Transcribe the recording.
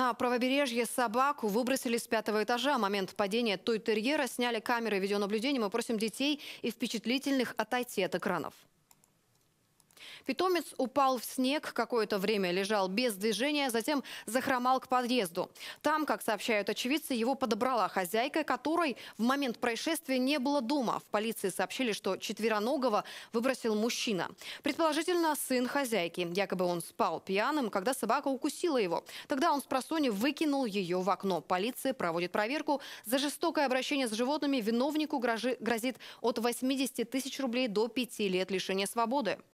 На правобережье собаку выбросили с пятого этажа. Момент падения той терьера сняли камеры видеонаблюдения. Мы просим детей и впечатлительных отойти от экранов. Питомец упал в снег, какое-то время лежал без движения, затем захромал к подъезду. Там, как сообщают очевидцы, его подобрала хозяйка, которой в момент происшествия не было дома. В полиции сообщили, что четвероногого выбросил мужчина. Предположительно, сын хозяйки. Якобы он спал пьяным, когда собака укусила его. Тогда он с просони выкинул ее в окно. Полиция проводит проверку. За жестокое обращение с животными виновнику грозит от 80 тысяч рублей до 5 лет лишения свободы.